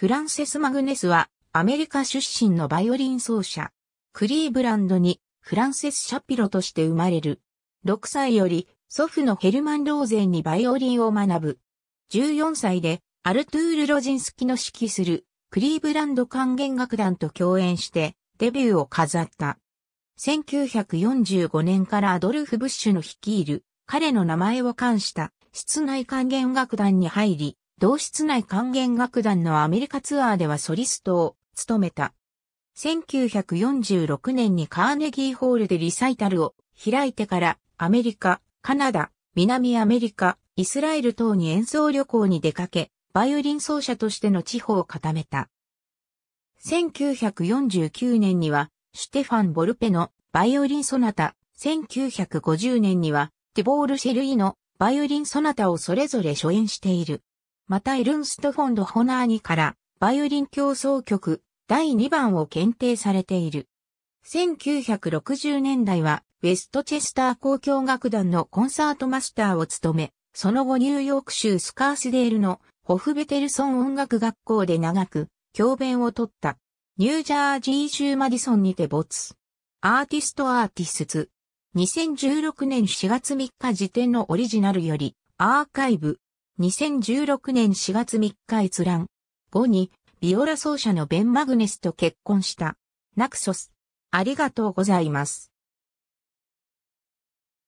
フランセス・マグネスは、アメリカ出身のバイオリン奏者。クリーブランドに、フランセス・シャピロとして生まれる。6歳より、祖父のヘルマン・ローゼンにバイオリンを学ぶ。14歳で、アルトゥール・ロジンスキの指揮する、クリーブランド管弦楽団と共演して、デビューを飾った。1945年からアドルフ・ブッシュの率いる、彼の名前を冠した、室内管弦楽団に入り、同室内管弦楽団のアメリカツアーではソリストを務めた。1946年にカーネギーホールでリサイタルを開いてからアメリカ、カナダ、南アメリカ、イスラエル等に演奏旅行に出かけ、バイオリン奏者としての地方を固めた。1949年には、シュテファン・ボルペのバイオリンソナタ、1950年には、デボール・シェルイのバイオリンソナタをそれぞれ初演している。またエルンスト・フォンド・ホナーニからバイオリン競争曲第2番を検定されている。1960年代はウェストチェスター交響楽団のコンサートマスターを務め、その後ニューヨーク州スカースデールのホフベテルソン音楽学校で長く教鞭を取った。ニュージャージー州マディソンにて没。アーティストアーティスツ。2016年4月3日時点のオリジナルよりアーカイブ2016年4月3日閲覧。後に、ビオラ奏者のベン・マグネスと結婚した。ナクソス。ありがとうございます。